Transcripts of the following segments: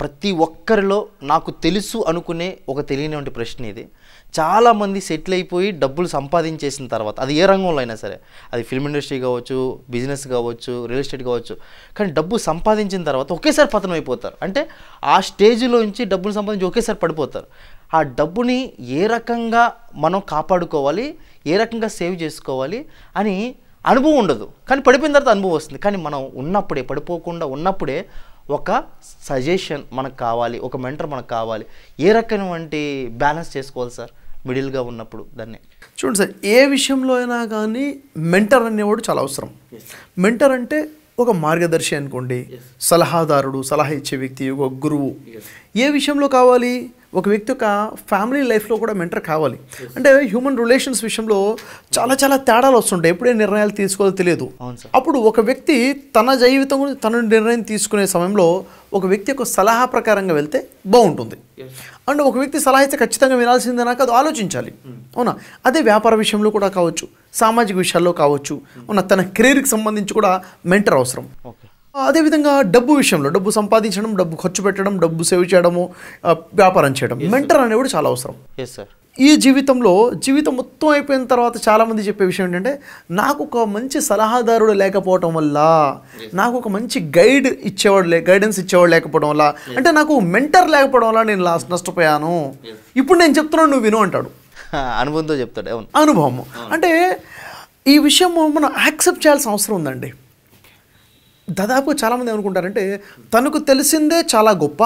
ప్రతి ఒక్కరిలో నాకు తెలుసు అనుకునే ఒక తెలియనివంటి ప్రశ్న ఇది చాలామంది సెటిల్ అయిపోయి డబ్బులు సంపాదించేసిన తర్వాత అది ఏ రంగంలో అయినా సరే అది ఫిల్మ్ ఇండస్ట్రీ కావచ్చు బిజినెస్ కావచ్చు రియల్ ఎస్టేట్ కావచ్చు కానీ డబ్బు సంపాదించిన తర్వాత ఒకేసారి పతనం అయిపోతారు అంటే ఆ స్టేజ్లో నుంచి డబ్బులు సంపాదించి ఒకేసారి పడిపోతారు ఆ డబ్బుని ఏ రకంగా మనం కాపాడుకోవాలి ఏ రకంగా సేవ్ చేసుకోవాలి అని అనుభవం ఉండదు కానీ పడిపోయిన తర్వాత అనుభవం వస్తుంది కానీ మనం ఉన్నప్పుడే పడిపోకుండా ఉన్నప్పుడే ఒక సజెషన్ మనకు కావాలి ఒక మెంటర్ మనకు కావాలి ఏ వంటి బ్యాలెన్స్ చేసుకోవాలి సార్ మిడిల్గా ఉన్నప్పుడు దాన్ని చూడండి సార్ ఏ విషయంలో అయినా కానీ మెంటర్ అనేవాడు చాలా అవసరం మెంటర్ అంటే ఒక మార్గదర్శి అనుకోండి సలహాదారుడు సలహా ఇచ్చే వ్యక్తి ఒక గురువు ఏ విషయంలో కావాలి ఒక వ్యక్తి యొక్క ఫ్యామిలీ లైఫ్లో కూడా మెంటర్ కావాలి అంటే హ్యూమన్ రిలేషన్స్ విషయంలో చాలా చాలా తేడాలు వస్తుంటాయి ఎప్పుడే నిర్ణయాలు తీసుకోవాలో తెలియదు అప్పుడు ఒక వ్యక్తి తన జీవితం తన నిర్ణయం తీసుకునే సమయంలో ఒక వ్యక్తి యొక్క సలహా ప్రకారంగా వెళ్తే బాగుంటుంది అండ్ ఒక వ్యక్తి సలహా అయితే ఖచ్చితంగా నాకు అది ఆలోచించాలి hmm. అవునా అదే వ్యాపార విషయంలో కూడా కావచ్చు సామాజిక విషయాల్లో కావచ్చు hmm. అవునా తన కెరీర్కి సంబంధించి కూడా మెంటర్ అవసరం ఓకే అదేవిధంగా డబ్బు విషయంలో డబ్బు సంపాదించడం డబ్బు ఖర్చు పెట్టడం డబ్బు సేవ్ చేయడము వ్యాపారం చేయడం మెంటర్ కూడా చాలా అవసరం ఈ జీవితంలో జీవితం మొత్తం అయిపోయిన తర్వాత చాలామంది చెప్పే విషయం ఏంటంటే నాకు ఒక మంచి సలహాదారుడు లేకపోవటం వల్ల నాకు ఒక మంచి గైడ్ ఇచ్చేవాడు లే గైడెన్స్ ఇచ్చేవాడు లేకపోవడం వల్ల అంటే నాకు మెంటర్ లేకపోవడం వల్ల నేను లాస్ట్ నష్టపోయాను ఇప్పుడు నేను చెప్తున్నాను నువ్వు విను అంటాడు అనుభవంతో చెప్తాడు అనుభవం అంటే ఈ విషయం మనం యాక్సెప్ట్ చేయాల్సిన అవసరం ఉందండి దాదాపు చాలామంది ఏమనుకుంటారంటే తనకు తెలిసిందే చాలా గొప్ప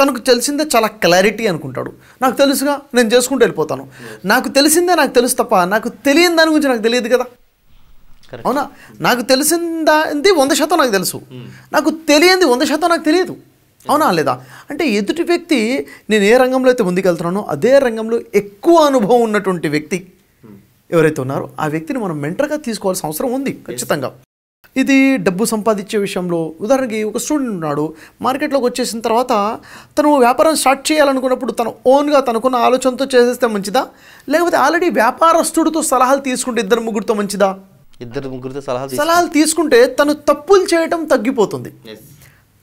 తనకు తెలిసిందే చాలా క్లారిటీ అనుకుంటాడు నాకు తెలుసుగా నేను చేసుకుంటూ వెళ్ళిపోతాను నాకు తెలిసిందే నాకు తెలుసు తప్ప నాకు తెలియని దాని గురించి నాకు తెలియదు కదా అవునా నాకు తెలిసిందా అంటే వంద శాతం నాకు తెలుసు నాకు తెలియంది వంద శాతం నాకు తెలియదు అవునా లేదా అంటే ఎదుటి వ్యక్తి నేను ఏ రంగంలో అయితే ముందుకెళ్తున్నానో అదే రంగంలో ఎక్కువ అనుభవం ఉన్నటువంటి వ్యక్తి ఎవరైతే ఉన్నారో ఆ వ్యక్తిని మనం మెంటర్గా తీసుకోవాల్సిన అవసరం ఉంది ఖచ్చితంగా ఇది డబ్బు సంపాదించే విషయంలో ఉదాహరణకి ఒక స్టూడెంట్ ఉన్నాడు మార్కెట్లోకి వచ్చేసిన తర్వాత తను వ్యాపారం స్టార్ట్ చేయాలనుకున్నప్పుడు తను ఓన్గా తనకున్న ఆలోచనతో చేసేస్తే మంచిదా లేకపోతే ఆల్రెడీ వ్యాపారస్తుడితో సలహాలు తీసుకుంటే ఇద్దరు ముగ్గురితో మంచిదా ఇద్దరు ముగ్గురితో సలహాలు సలహాలు తీసుకుంటే తను తప్పులు చేయటం తగ్గిపోతుంది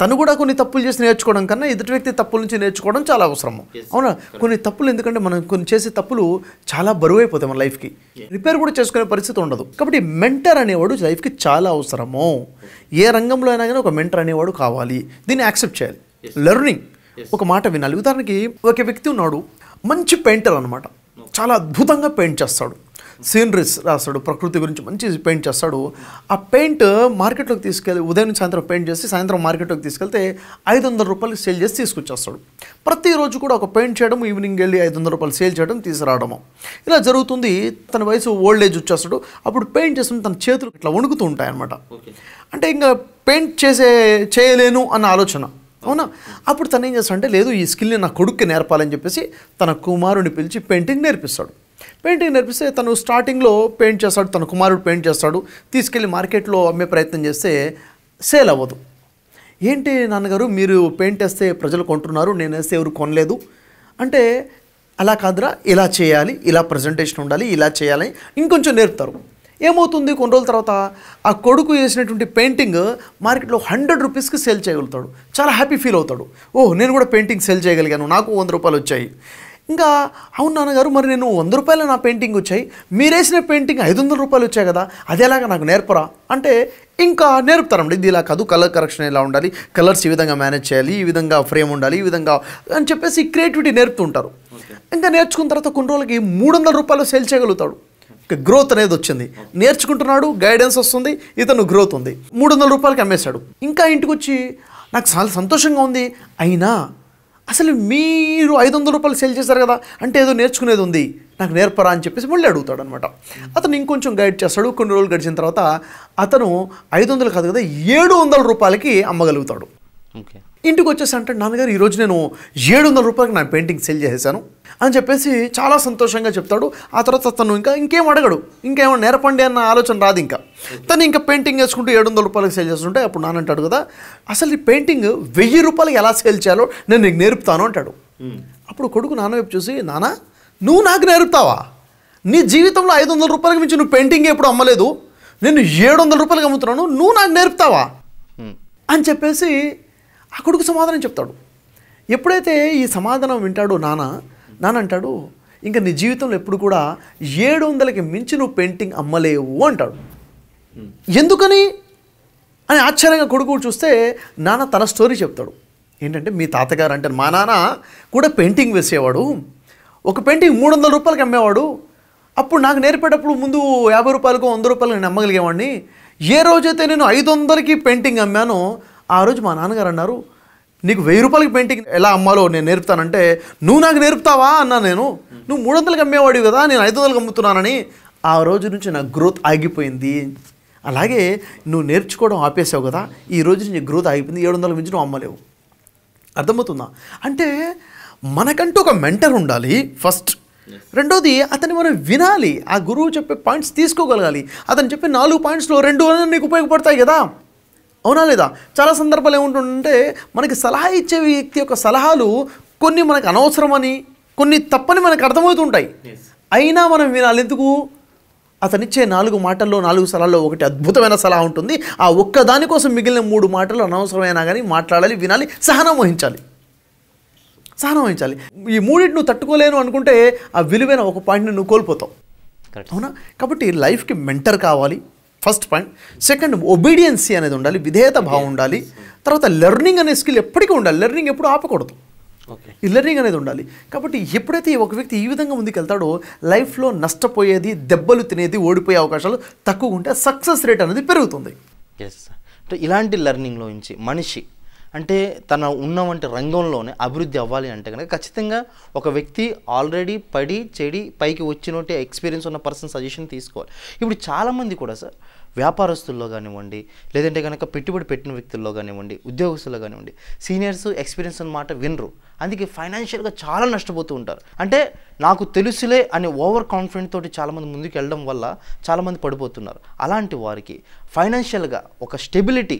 తను కూడా కొన్ని తప్పులు చేసి నేర్చుకోవడం కన్నా ఎదుటి వ్యక్తి తప్పుల నుంచి నేర్చుకోవడం చాలా అవసరము అవునా కొన్ని తప్పులు ఎందుకంటే మనం కొన్ని చేసే తప్పులు చాలా బరువు అయిపోతాయి మన లైఫ్కి రిపేర్ కూడా చేసుకునే పరిస్థితి ఉండదు కాబట్టి మెంటర్ అనేవాడు లైఫ్కి చాలా అవసరము ఏ రంగంలో అయినా కానీ ఒక మెంటర్ అనేవాడు కావాలి దీన్ని యాక్సెప్ట్ చేయాలి లెర్నింగ్ ఒక మాట వినాలి ఉదాహరణకి ఒక వ్యక్తి ఉన్నాడు మంచి పెయింటర్ అనమాట చాలా అద్భుతంగా పెయింట్ చేస్తాడు సీనరీస్ రాస్తాడు ప్రకృతి గురించి మంచి పెయింట్ చేస్తాడు ఆ పెయింట్ మార్కెట్లోకి తీసుకెళ్ళి ఉదయం నుంచి సాయంత్రం పెయింట్ చేసి సాయంత్రం మార్కెట్లోకి తీసుకెళ్తే ఐదు వందల రూపాయలు సేల్ చేసి తీసుకొచ్చేస్తాడు ప్రతిరోజు కూడా ఒక పెయింట్ చేయడం ఈవినింగ్ వెళ్ళి ఐదు వందల రూపాయలు సేల్ చేయడం తీసుకురావడము ఇలా జరుగుతుంది తన వయసు ఓల్డ్ ఏజ్ వచ్చేస్తాడు అప్పుడు పెయింట్ చేస్తుంది తన చేతులు ఇట్లా వణుకుతూ ఉంటాయన్నమాట అంటే ఇంకా పెయింట్ చేసే చేయలేను అన్న ఆలోచన అవునా అప్పుడు తను ఏం చేస్తాడంటే లేదు ఈ స్కిల్ని నా కొడుక్కి నేర్పాలని చెప్పేసి తన కుమారుని పిలిచి పెయింటింగ్ నేర్పిస్తాడు పెయింటింగ్ నేర్పిస్తే తను స్టార్టింగ్లో పెయింట్ చేస్తాడు తన కుమారుడు పెయింట్ చేస్తాడు తీసుకెళ్ళి మార్కెట్లో అమ్మే ప్రయత్నం చేస్తే సేల్ అవ్వదు ఏంటి నాన్నగారు మీరు పెయింట్ వేస్తే ప్రజలు కొంటున్నారు నేను వేస్తే ఎవరు కొనలేదు అంటే అలా కాదురా ఇలా చేయాలి ఇలా ప్రజెంటేషన్ ఉండాలి ఇలా చేయాలి ఇంకొంచెం నేర్పుతారు ఏమవుతుంది కొన్ని రోజుల తర్వాత ఆ కొడుకు వేసినటువంటి పెయింటింగ్ మార్కెట్లో హండ్రెడ్ రూపీస్కి సేల్ చేయగలుగుతాడు చాలా హ్యాపీ ఫీల్ అవుతాడు ఓహ్ నేను కూడా పెయింటింగ్ సేల్ చేయగలిగాను నాకు వంద రూపాయలు వచ్చాయి ఇంకా అవును నాన్నగారు మరి నేను వంద రూపాయలు నా పెయింటింగ్ వచ్చాయి మీరేసిన పెయింటింగ్ ఐదు వందల రూపాయలు వచ్చాయి కదా అది ఎలాగా నాకు నేర్పరా అంటే ఇంకా నేర్పుతారండి ఇది ఇలా కాదు కలర్ కరెక్షన్ ఇలా ఉండాలి కలర్స్ ఈ విధంగా మేనేజ్ చేయాలి ఈ విధంగా ఫ్రేమ్ ఉండాలి ఈ విధంగా అని చెప్పేసి క్రియేటివిటీ నేర్పుతుంటారు ఇంకా నేర్చుకున్న తర్వాత కొన్ని రోజులకి మూడు వందల రూపాయలు సేల్ చేయగలుగుతాడు గ్రోత్ అనేది వచ్చింది నేర్చుకుంటున్నాడు గైడెన్స్ వస్తుంది ఇతను గ్రోత్ ఉంది మూడు వందల రూపాయలకి అమ్మేశాడు ఇంకా ఇంటికి వచ్చి నాకు చాలా సంతోషంగా ఉంది అయినా అసలు మీరు ఐదు వందల రూపాయలు సేల్ చేశారు కదా అంటే ఏదో నేర్చుకునేది ఉంది నాకు నేర్పరా అని చెప్పేసి మళ్ళీ అడుగుతాడు అనమాట అతను ఇంకొంచెం గైడ్ చేస్తాడు కొన్ని రోజులు గడిచిన తర్వాత అతను ఐదు వందలు కాదు కదా ఏడు వందల రూపాయలకి అమ్మగలుగుతాడు ఓకే ఇంటికి వచ్చేసి అంటే నాన్నగారు ఈరోజు నేను ఏడు వందల రూపాయలకు నా పెయింటింగ్ సెల్ చేసేసాను అని చెప్పేసి చాలా సంతోషంగా చెప్తాడు ఆ తర్వాత తను ఇంకా ఇంకేం అడగడు ఇంకేమో నేర్పండి అన్న ఆలోచన రాదు ఇంకా తను ఇంకా పెయింటింగ్ వేసుకుంటూ ఏడు వందల రూపాయలకు సేల్ చేస్తుంటే అప్పుడు నాన్న అంటాడు కదా అసలు ఈ పెయింటింగ్ వెయ్యి రూపాయలకి ఎలా సేల్ చేయాలో నేను నీకు నేర్పుతాను అంటాడు అప్పుడు కొడుకు నాన్న వైపు చూసి నాన్న నువ్వు నాకు నేర్పుతావా నీ జీవితంలో ఐదు వందల రూపాయలకి మించి నువ్వు పెయింటింగ్ ఎప్పుడు అమ్మలేదు నేను ఏడు వందల రూపాయలకు అమ్ముతున్నాను నువ్వు నాకు నేర్పుతావా అని చెప్పేసి ఆ కొడుకు సమాధానం చెప్తాడు ఎప్పుడైతే ఈ సమాధానం వింటాడో నాన్న నాన్న అంటాడు ఇంకా నీ జీవితంలో ఎప్పుడు కూడా ఏడు వందలకి మించి నువ్వు పెయింటింగ్ అమ్మలేవు అంటాడు hmm. ఎందుకని అని ఆశ్చర్యంగా కొడుకు చూస్తే నాన్న తన స్టోరీ చెప్తాడు ఏంటంటే మీ తాతగారు అంటే మా నాన్న కూడా పెయింటింగ్ వేసేవాడు ఒక పెయింటింగ్ మూడు వందల రూపాయలకి అమ్మేవాడు అప్పుడు నాకు నేర్పేటప్పుడు ముందు యాభై రూపాయలకు వంద రూపాయలకు నేను అమ్మగలిగేవాడిని ఏ రోజైతే నేను ఐదు వందలకి పెయింటింగ్ అమ్మానో ఆ రోజు మా నాన్నగారు అన్నారు నీకు వెయ్యి రూపాయలకి పెయింటింగ్ ఎలా అమ్మాలో నేను నేర్పుతానంటే నువ్వు నాకు నేర్పుతావా అన్నా నేను నువ్వు మూడు వందలకి అమ్మేవాడివి కదా నేను ఐదు వందలకి అమ్ముతున్నానని ఆ రోజు నుంచి నా గ్రోత్ ఆగిపోయింది అలాగే నువ్వు నేర్చుకోవడం ఆపేసావు కదా ఈ రోజు నీ గ్రోత్ ఆగిపోయింది ఏడు వందల మించి నువ్వు అమ్మలేవు అర్థమవుతుందా అంటే మనకంటూ ఒక మెంటర్ ఉండాలి ఫస్ట్ రెండోది అతన్ని మనం వినాలి ఆ గురువు చెప్పే పాయింట్స్ తీసుకోగలగాలి అతను చెప్పే నాలుగు పాయింట్స్లో రెండు వందలు నీకు ఉపయోగపడతాయి కదా అవునా లేదా చాలా సందర్భాలు ఏముంటుందంటే మనకి సలహా ఇచ్చే వ్యక్తి యొక్క సలహాలు కొన్ని మనకు అనవసరమని కొన్ని తప్పని మనకు అర్థమవుతుంటాయి అయినా మనం వినాలి ఎందుకు అతనిచ్చే నాలుగు మాటల్లో నాలుగు సలహాల్లో ఒకటి అద్భుతమైన సలహా ఉంటుంది ఆ ఒక్క దానికోసం మిగిలిన మూడు మాటలు అనవసరమైనా కానీ మాట్లాడాలి వినాలి సహనం వహించాలి సహనం వహించాలి ఈ మూడింటి నువ్వు తట్టుకోలేను అనుకుంటే ఆ విలువైన ఒక పాయింట్ని నువ్వు కోల్పోతావు అవునా కాబట్టి లైఫ్కి మెంటర్ కావాలి ఫస్ట్ పాయింట్ సెకండ్ ఒబీడియన్సీ అనేది ఉండాలి విధేయత భావం ఉండాలి తర్వాత లెర్నింగ్ అనే స్కిల్ ఎప్పటికీ ఉండాలి లెర్నింగ్ ఎప్పుడు ఆపకూడదు ఈ లెర్నింగ్ అనేది ఉండాలి కాబట్టి ఎప్పుడైతే ఒక వ్యక్తి ఈ విధంగా ముందుకెళ్తాడో లైఫ్లో నష్టపోయేది దెబ్బలు తినేది ఓడిపోయే అవకాశాలు తక్కువ ఉంటే సక్సెస్ రేట్ అనేది పెరుగుతుంది ఎస్ అంటే ఇలాంటి లెర్నింగ్లో నుంచి మనిషి అంటే తన ఉన్న వంటి రంగంలోనే అభివృద్ధి అవ్వాలి అంటే కనుక ఖచ్చితంగా ఒక వ్యక్తి ఆల్రెడీ పడి చెడి పైకి వచ్చినట్టే ఎక్స్పీరియన్స్ ఉన్న పర్సన్ సజెషన్ తీసుకోవాలి ఇప్పుడు చాలామంది కూడా సార్ వ్యాపారస్తుల్లో కానివ్వండి లేదంటే కనుక పెట్టుబడి పెట్టిన వ్యక్తుల్లో కానివ్వండి ఉద్యోగస్తుల్లో కానివ్వండి సీనియర్స్ ఎక్స్పీరియన్స్ అన్నమాట వినరు అందుకే ఫైనాన్షియల్గా చాలా నష్టపోతూ ఉంటారు అంటే నాకు తెలుసులే అనే ఓవర్ కాన్ఫిడెంట్ తోటి చాలామంది ముందుకు వెళ్ళడం వల్ల చాలామంది పడిపోతున్నారు అలాంటి వారికి ఫైనాన్షియల్గా ఒక స్టెబిలిటీ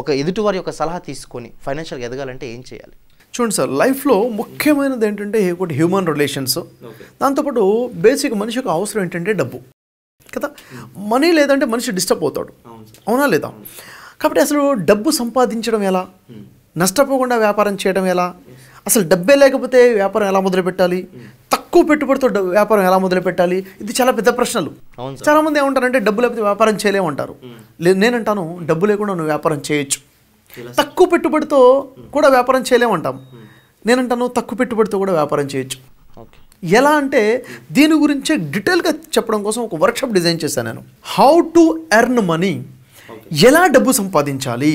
ఒక ఎదుటివారి యొక్క సలహా తీసుకొని ఫైనాన్షియల్గా ఎదగాలంటే ఏం చేయాలి చూడండి సార్ లైఫ్లో ముఖ్యమైనది ఏంటంటే ఒకటి హ్యూమన్ రిలేషన్స్ దాంతోపాటు బేసిక్ మనిషి యొక్క అవసరం ఏంటంటే డబ్బు కదా మనీ లేదంటే మనిషి డిస్టర్బ్ అవుతాడు అవునా లేదా కాబట్టి అసలు డబ్బు సంపాదించడం ఎలా నష్టపోకుండా వ్యాపారం చేయడం ఎలా అసలు డబ్బే లేకపోతే వ్యాపారం ఎలా మొదలుపెట్టాలి తక్కువ పెట్టుబడితో వ్యాపారం ఎలా మొదలు పెట్టాలి ఇది చాలా పెద్ద ప్రశ్నలు చాలామంది ఏమంటారంటే డబ్బు లేకపోతే వ్యాపారం చేయలేమంటారు నేనంటాను డబ్బు లేకుండా నువ్వు వ్యాపారం చేయొచ్చు తక్కువ పెట్టుబడితో కూడా వ్యాపారం చేయలేమంటాం నేనంటాను తక్కువ పెట్టుబడితో కూడా వ్యాపారం చేయొచ్చు ఎలా అంటే దీని గురించే డీటెయిల్గా చెప్పడం కోసం ఒక వర్క్షాప్ డిజైన్ చేశాను నేను హౌ టు ఎర్న్ మనీ ఎలా డబ్బు సంపాదించాలి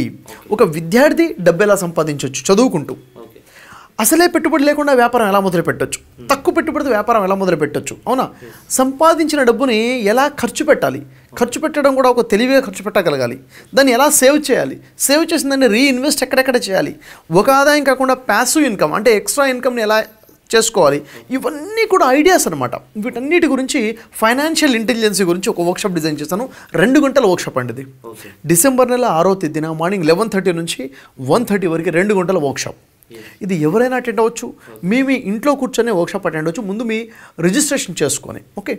ఒక విద్యార్థి డబ్బు ఎలా సంపాదించవచ్చు చదువుకుంటూ అసలే పెట్టుబడి లేకుండా వ్యాపారం ఎలా మొదలు పెట్టచ్చు hmm. తక్కువ పెట్టుబడితో వ్యాపారం ఎలా మొదలు పెట్టచ్చు అవునా సంపాదించిన డబ్బుని ఎలా ఖర్చు పెట్టాలి ఖర్చు పెట్టడం కూడా ఒక తెలివిగా ఖర్చు పెట్టగలగాలి దాన్ని ఎలా సేవ్ చేయాలి సేవ్ చేసిన దాన్ని రీఇన్వెస్ట్ ఎక్కడెక్కడ చేయాలి ఒక ఆదాయం కాకుండా ప్యాసివ్ ఇన్కమ్ అంటే ఎక్స్ట్రా ఇన్కమ్ని ఎలా చేసుకోవాలి ఇవన్నీ కూడా ఐడియాస్ అనమాట వీటన్నిటి గురించి ఫైనాన్షియల్ ఇంటెలిజెన్సీ గురించి ఒక వర్క్షాప్ డిజైన్ చేశాను రెండు గంటల వర్క్షాప్ అండి ఇది డిసెంబర్ నెల ఆరో తేదీన మార్నింగ్ లెవెన్ థర్టీ నుంచి వన్ థర్టీ వరకు రెండు గంటల వర్క్షాప్ ఇది ఎవరైనా అటెండ్ అవ్వచ్చు మీ మీ ఇంట్లో కూర్చొని వర్క్షాప్ అటెండ్ అవ్వచ్చు ముందు మీ రిజిస్ట్రేషన్ చేసుకొని ఓకే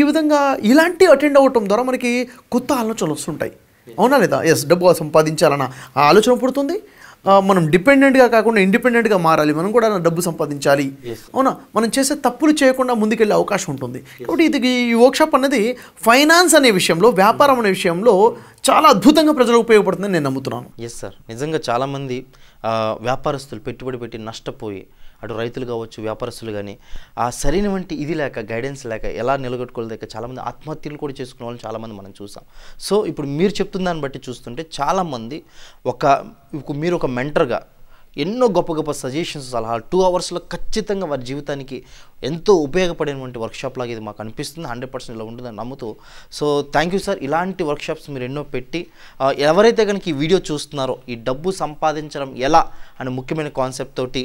ఈ విధంగా ఇలాంటి అటెండ్ అవ్వటం ద్వారా మనకి కొత్త ఆలోచనలు వస్తుంటాయి అవునా లేదా ఎస్ డబ్బు సంపాదించాలన్న ఆలోచన పుడుతుంది మనం డిపెండెంట్గా కాకుండా ఇండిపెండెంట్గా మారాలి మనం కూడా డబ్బు సంపాదించాలి అవునా మనం చేసే తప్పులు చేయకుండా ముందుకెళ్ళే అవకాశం ఉంటుంది కాబట్టి ఇది ఈ వర్క్షాప్ అనేది ఫైనాన్స్ అనే విషయంలో వ్యాపారం అనే విషయంలో చాలా అద్భుతంగా ప్రజలకు ఉపయోగపడుతుందని నేను నమ్ముతున్నాను ఎస్ సార్ నిజంగా చాలామంది వ్యాపారస్తులు పెట్టుబడి పెట్టి నష్టపోయి అటు రైతులు కావచ్చు వ్యాపారస్తులు కానీ ఆ వంటి ఇది లేక గైడెన్స్ లేక ఎలా నిలగొట్టుకోలేక చాలామంది ఆత్మహత్యలు కూడా చేసుకునే వాళ్ళు చాలామంది మనం చూసాం సో ఇప్పుడు మీరు చెప్తున్న దాన్ని బట్టి చూస్తుంటే చాలామంది ఒక మీరు ఒక మెంటర్గా ఎన్నో గొప్ప గొప్ప సజెషన్స్ సలహాలు టూ అవర్స్లో ఖచ్చితంగా వారి జీవితానికి ఎంతో ఉపయోగపడేటువంటి వర్క్షాప్ లాగా ఇది మాకు అనిపిస్తుంది హండ్రెడ్ పర్సెంట్ ఇలా ఉంటుందని నమ్ముతూ సో థ్యాంక్ యూ సార్ ఇలాంటి వర్క్షాప్స్ మీరు ఎన్నో పెట్టి ఎవరైతే కనుక ఈ వీడియో చూస్తున్నారో ఈ డబ్బు సంపాదించడం ఎలా అనే ముఖ్యమైన కాన్సెప్ట్ తోటి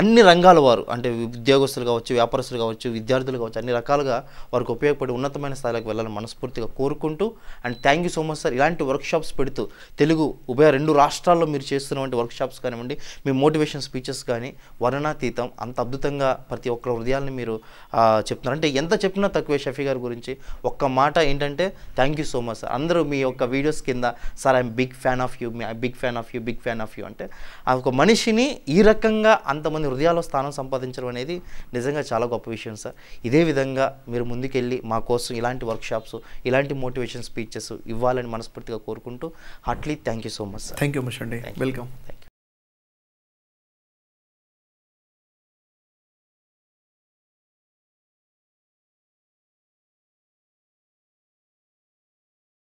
అన్ని రంగాల వారు అంటే ఉద్యోగస్తులు కావచ్చు వ్యాపారస్తులు కావచ్చు విద్యార్థులు కావచ్చు అన్ని రకాలుగా వారికి ఉపయోగపడి ఉన్నతమైన స్థాయిలోకి వెళ్ళాలని మనస్ఫూర్తిగా కోరుకుంటూ and thank you so much sir ఇలాంటి వర్క్షాప్స్ పెడుతూ తెలుగు ఉభయ రెండు రాష్ట్రాల్లో మీరు చేస్తున్నటువంటి వర్క్షాప్స్ కానివ్వండి మీ మోటివేషన్ స్పీచెస్ కానీ వర్ణనాతీతం అంత అద్భుతంగా ప్రతి ఒక్కరు హృదయాలను మీరు చెప్తున్నారు అంటే ఎంత చెప్పినా తక్కువే షఫీ గారి గురించి ఒక్క మాట ఏంటంటే thank you so much sir అందరూ మీ యొక్క వీడియోస్ కింద sir I'm big fan of you big fan of you big fan of you అంటే ఒక మనిషిని ఈ రకంగా అంతమంది హృదయాల్లో స్థానం సంపాదించడం అనేది నిజంగా చాలా గొప్ప విషయం సార్ ఇదే విధంగా మీరు ముందుకెళ్ళి మా కోసం ఇలాంటి వర్క్షాప్స్ ఇలాంటి మోటివేషన్ స్పీచెస్ ఇవ్వాలని మనస్ఫూర్తిగా కోరుకుంటూ heartly thank you so much sir thank you much అండి వెల్కమ్